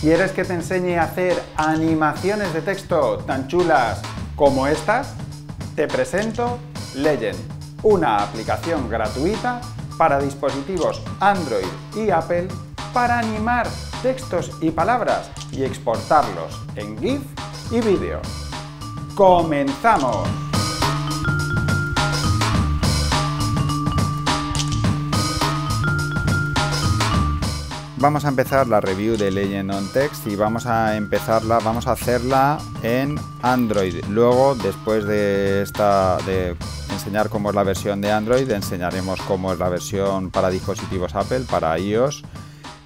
¿Quieres que te enseñe a hacer animaciones de texto tan chulas como estas? Te presento Legend, una aplicación gratuita para dispositivos Android y Apple para animar textos y palabras y exportarlos en GIF y vídeo. ¡Comenzamos! vamos a empezar la review de Legend on Text y vamos a empezarla, vamos a hacerla en Android. Luego, después de esta de enseñar cómo es la versión de Android, enseñaremos cómo es la versión para dispositivos Apple, para iOS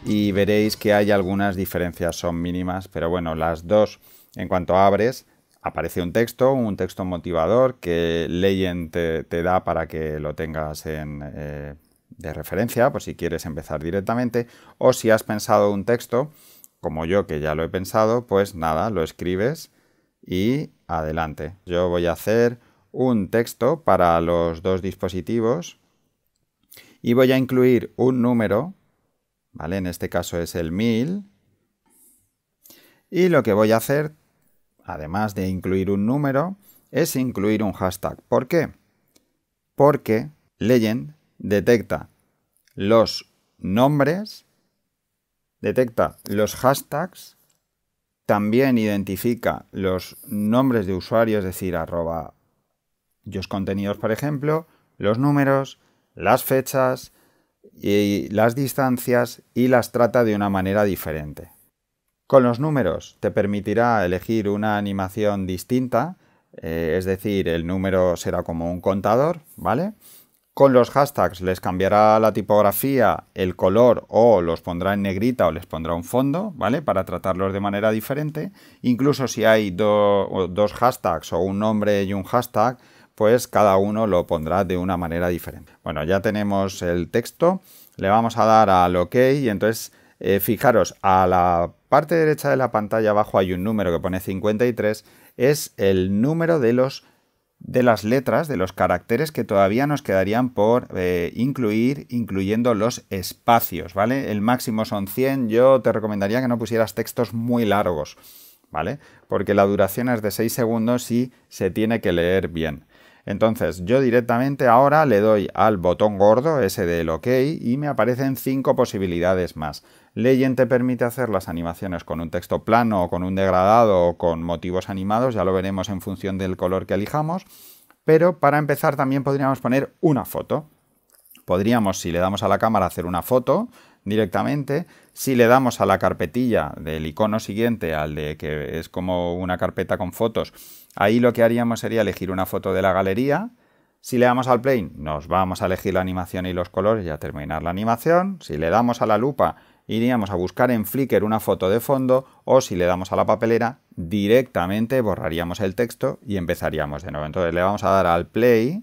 y veréis que hay algunas diferencias, son mínimas, pero bueno, las dos en cuanto abres aparece un texto, un texto motivador que Legend te, da para que lo tengas en, eh, de referencia, por si quieres empezar directamente, o si has pensado un texto, como yo que ya lo he pensado, pues nada, lo escribes y adelante. Yo voy a hacer un texto para los dos dispositivos y voy a incluir un número, ¿vale? En este caso es el 1000. Y lo que voy a hacer, además de incluir un número, es incluir un hashtag. ¿Por qué? Porque Legend detecta los nombres, detecta los hashtags, también identifica los nombres de usuarios, es decir, arroba los contenidos, por ejemplo, los números, las fechas y las distancias y las trata de una manera diferente. Con los números te permitirá elegir una animación distinta, eh, es decir, el número será como un contador, ¿vale? Con los hashtags les cambiará la tipografía, el color o los pondrá en negrita o les pondrá un fondo, ¿vale? Para tratarlos de manera diferente. Incluso si hay dos hashtags o un nombre y un hashtag, pues cada uno lo pondrá de una manera diferente. Bueno, ya tenemos el texto, le vamos a dar al OK y entonces eh, fijaros, a la parte derecha de la pantalla abajo hay un número que pone 53, es el número de los de las letras, de los caracteres que todavía nos quedarían por eh, incluir, incluyendo los espacios, ¿vale? El máximo son 100, yo te recomendaría que no pusieras textos muy largos, ¿vale? Porque la duración es de 6 segundos y se tiene que leer bien. Entonces yo directamente ahora le doy al botón gordo, ese del OK, y me aparecen cinco posibilidades más. Legend te permite hacer las animaciones con un texto plano o con un degradado o con motivos animados, ya lo veremos en función del color que elijamos, pero para empezar también podríamos poner una foto. Podríamos, si le damos a la cámara, hacer una foto directamente. Si le damos a la carpetilla del icono siguiente, al de que es como una carpeta con fotos, ahí lo que haríamos sería elegir una foto de la galería. Si le damos al play, nos vamos a elegir la animación y los colores y a terminar la animación. Si le damos a la lupa, iríamos a buscar en Flickr una foto de fondo o si le damos a la papelera, directamente borraríamos el texto y empezaríamos de nuevo. Entonces le vamos a dar al play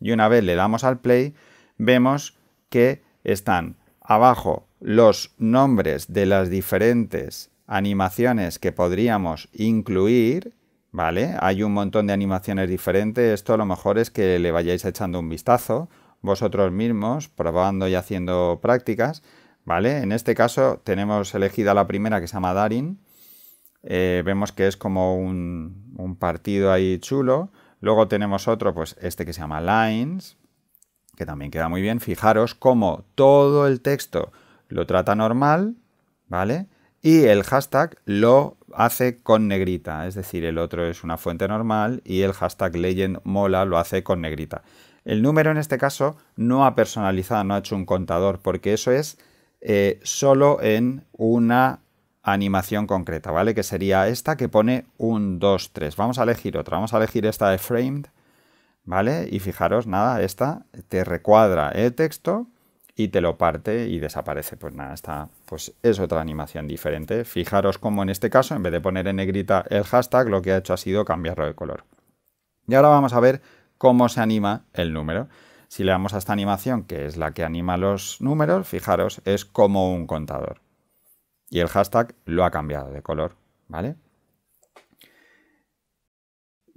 y una vez le damos al play, vemos que están abajo los nombres de las diferentes animaciones que podríamos incluir, ¿vale? Hay un montón de animaciones diferentes, esto a lo mejor es que le vayáis echando un vistazo vosotros mismos, probando y haciendo prácticas, ¿vale? En este caso tenemos elegida la primera que se llama Darin, eh, vemos que es como un partido ahí chulo, luego tenemos otro, pues este que se llama Lines, que también queda muy bien, fijaros cómo todo el texto lo trata normal, ¿vale? Y el hashtag lo hace con negrita, es decir, el otro es una fuente normal y el hashtag legend mola lo hace con negrita. El número en este caso no ha personalizado, no ha hecho un contador, porque eso es eh, solo en una animación concreta, ¿vale? Que sería esta que pone un 2, 3. Vamos a elegir otra, vamos a elegir esta de framed ¿vale? Y fijaros, nada, esta te recuadra el texto y te lo parte y desaparece. Pues nada, esta pues es otra animación diferente. Fijaros cómo en este caso, en vez de poner en negrita el hashtag, lo que ha hecho ha sido cambiarlo de color. Y ahora vamos a ver cómo se anima el número. Si le damos a esta animación, que es la que anima los números, fijaros, es como un contador. Y el hashtag lo ha cambiado de color, ¿vale?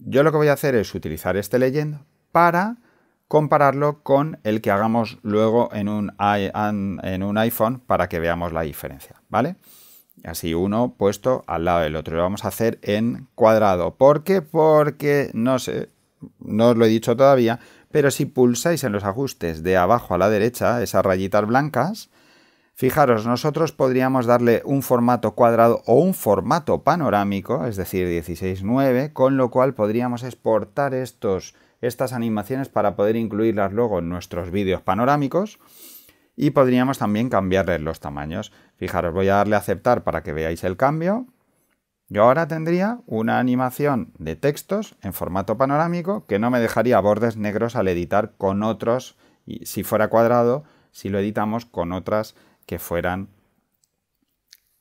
Yo lo que voy a hacer es utilizar este legend para compararlo con el que hagamos luego en un, iPhone para que veamos la diferencia, ¿vale? Así uno puesto al lado del otro. Lo vamos a hacer en cuadrado. ¿Por qué? Porque, no sé, no os lo he dicho todavía, pero si pulsáis en los ajustes de abajo a la derecha, esas rayitas blancas, Fijaros, nosotros podríamos darle un formato cuadrado o un formato panorámico, es decir, 16.9, con lo cual podríamos exportar estos, estas animaciones para poder incluirlas luego en nuestros vídeos panorámicos y podríamos también cambiarles los tamaños. Fijaros, voy a darle a aceptar para que veáis el cambio. Yo ahora tendría una animación de textos en formato panorámico que no me dejaría bordes negros al editar con otros, y si fuera cuadrado, si lo editamos con otras que fueran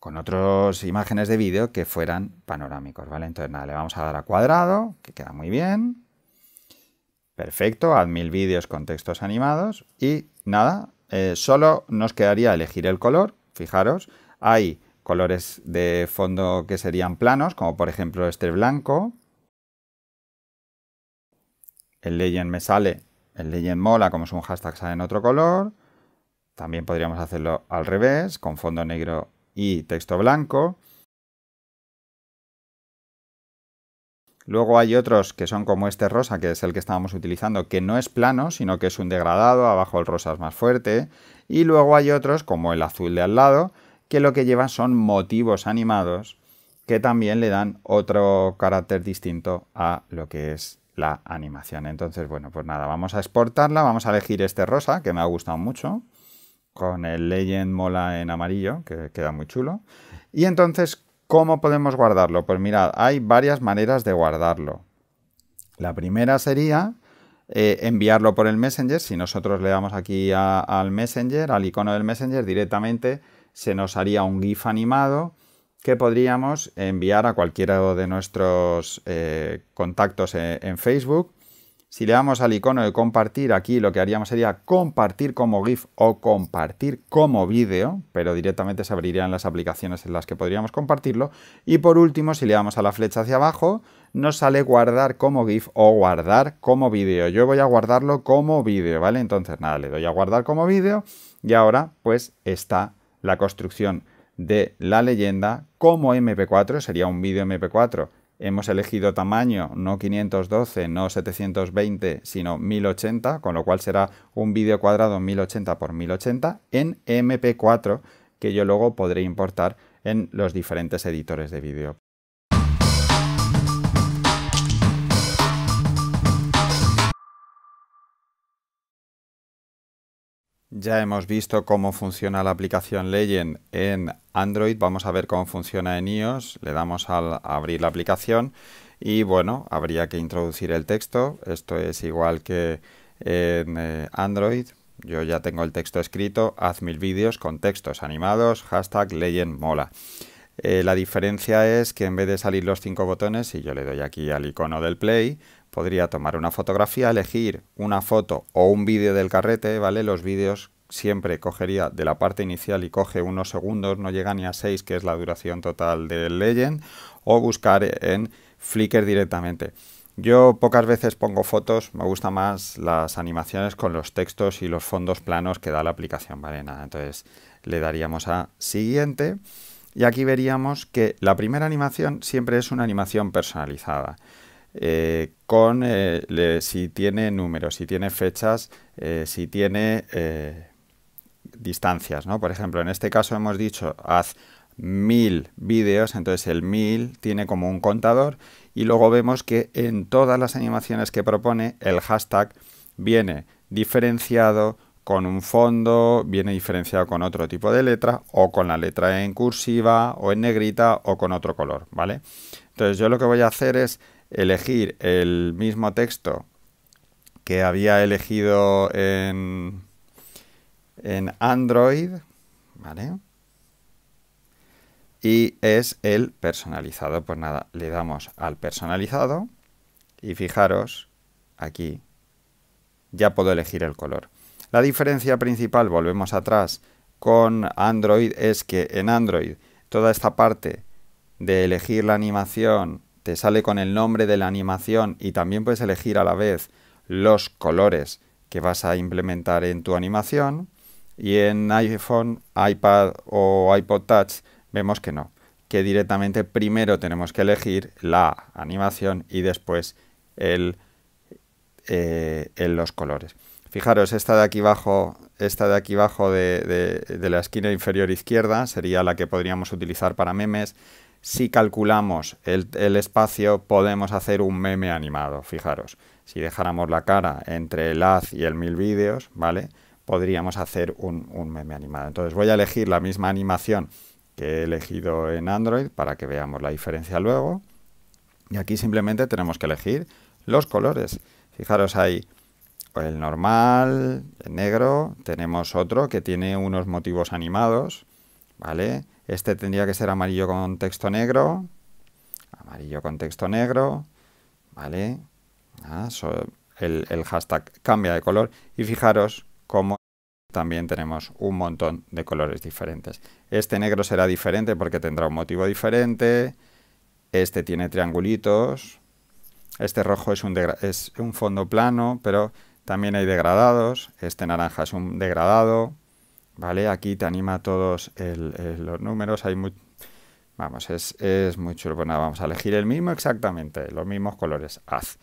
con otras imágenes de vídeo que fueran panorámicos, ¿vale? Entonces, nada, le vamos a dar a cuadrado, que queda muy bien. Perfecto, haz mil vídeos con textos animados. Y nada, eh, solo nos quedaría elegir el color. Fijaros, hay colores de fondo que serían planos, como por ejemplo este blanco. El legend me sale, el legend mola, como es un hashtag sale en otro color. También podríamos hacerlo al revés, con fondo negro y texto blanco. Luego hay otros que son como este rosa, que es el que estábamos utilizando, que no es plano, sino que es un degradado, abajo el rosa es más fuerte. Y luego hay otros, como el azul de al lado, que lo que lleva son motivos animados, que también le dan otro carácter distinto a lo que es la animación. Entonces, bueno, pues nada, vamos a exportarla, vamos a elegir este rosa, que me ha gustado mucho con el legend mola en amarillo, que queda muy chulo. Y entonces, ¿cómo podemos guardarlo? Pues mirad, hay varias maneras de guardarlo. La primera sería eh, enviarlo por el Messenger. Si nosotros le damos aquí al Messenger, al icono del Messenger, directamente se nos haría un GIF animado que podríamos enviar a cualquiera de nuestros eh, contactos eh, en Facebook si le damos al icono de compartir, aquí lo que haríamos sería compartir como GIF o compartir como vídeo, pero directamente se abrirían las aplicaciones en las que podríamos compartirlo. Y por último, si le damos a la flecha hacia abajo, nos sale guardar como GIF o guardar como vídeo. Yo voy a guardarlo como vídeo, ¿vale? Entonces, nada, le doy a guardar como vídeo y ahora pues está la construcción de la leyenda como MP4, sería un vídeo MP4 Hemos elegido tamaño no 512, no 720, sino 1080, con lo cual será un vídeo cuadrado 1080 x 1080 en MP4 que yo luego podré importar en los diferentes editores de vídeo. Ya hemos visto cómo funciona la aplicación Legend en Android, vamos a ver cómo funciona en iOS, le damos al abrir la aplicación y bueno, habría que introducir el texto, esto es igual que en eh, Android, yo ya tengo el texto escrito, haz mil vídeos con textos animados, hashtag Legend Mola. Eh, la diferencia es que en vez de salir los cinco botones, si yo le doy aquí al icono del play, podría tomar una fotografía, elegir una foto o un vídeo del carrete, ¿vale? Los vídeos siempre cogería de la parte inicial y coge unos segundos, no llega ni a 6, que es la duración total del Legend, o buscar en Flickr directamente. Yo pocas veces pongo fotos, me gustan más las animaciones con los textos y los fondos planos que da la aplicación, ¿vale? Nada, entonces le daríamos a siguiente. Y aquí veríamos que la primera animación siempre es una animación personalizada. Eh, con eh, si tiene números, si tiene fechas, eh, si tiene distancias, ¿no? Por ejemplo, en este caso hemos dicho haz mil vídeos, entonces el mil tiene como un contador y luego vemos que en todas las animaciones que propone el hashtag viene diferenciado con un fondo, viene diferenciado con otro tipo de letra o con la letra en cursiva o en negrita o con otro color, ¿vale? Entonces yo lo que voy a hacer es elegir el mismo texto que había elegido en, en Android, ¿vale? Y es el personalizado. Pues nada, le damos al personalizado y fijaros aquí ya puedo elegir el color. La diferencia principal, volvemos atrás, con Android es que en Android toda esta parte de elegir la animación te sale con el nombre de la animación y también puedes elegir a la vez los colores que vas a implementar en tu animación y en iPhone, iPad o iPod Touch vemos que no, que directamente primero tenemos que elegir la animación y después el, eh, los colores. Fijaros, esta de aquí abajo, esta de aquí abajo de, de, la esquina inferior izquierda sería la que podríamos utilizar para memes. Si calculamos el, el espacio, podemos hacer un meme animado, fijaros. Si dejáramos la cara entre el haz y el mil vídeos, ¿vale? Podríamos hacer un, un meme animado. Entonces voy a elegir la misma animación que he elegido en Android para que veamos la diferencia luego. Y aquí simplemente tenemos que elegir los colores. Fijaros, ahí el normal, el negro, tenemos otro que tiene unos motivos animados, ¿vale? Este tendría que ser amarillo con texto negro, amarillo con texto negro, ¿vale? Ah, el, hashtag cambia de color y fijaros cómo también tenemos un montón de colores diferentes. Este negro será diferente porque tendrá un motivo diferente, este tiene triangulitos, este rojo es un, es un fondo plano, pero también hay degradados. Este naranja es un degradado. ¿Vale? Aquí te anima todos los números. Hay muy... Vamos, es, es muy chulo. Pues vamos a elegir el mismo exactamente. Los mismos colores. Haz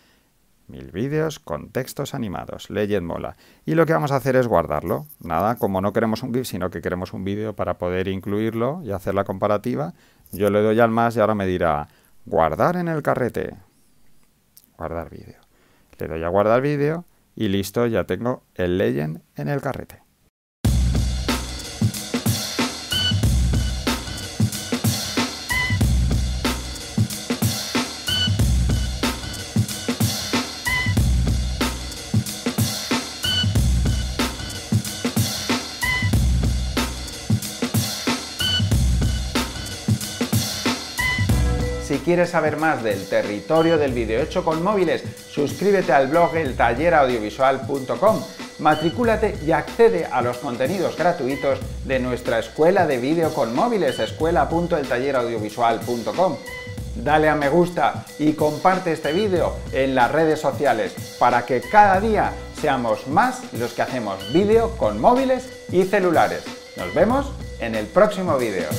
mil vídeos con textos animados, Legend mola. Y lo que vamos a hacer es guardarlo. Nada, como no queremos un GIF, sino que queremos un vídeo para poder incluirlo y hacer la comparativa, yo le doy al más y ahora me dirá guardar en el carrete. Guardar vídeo. Le doy a guardar vídeo y listo, ya tengo el Legend en el carrete. Si quieres saber más del territorio del video hecho con móviles, suscríbete al blog eltalleraudiovisual.com, matricúlate y accede a los contenidos gratuitos de nuestra escuela de vídeo con móviles, escuela.eltalleraudiovisual.com. Dale a me gusta y comparte este vídeo en las redes sociales para que cada día seamos más los que hacemos vídeo con móviles y celulares. Nos vemos en el próximo vídeo.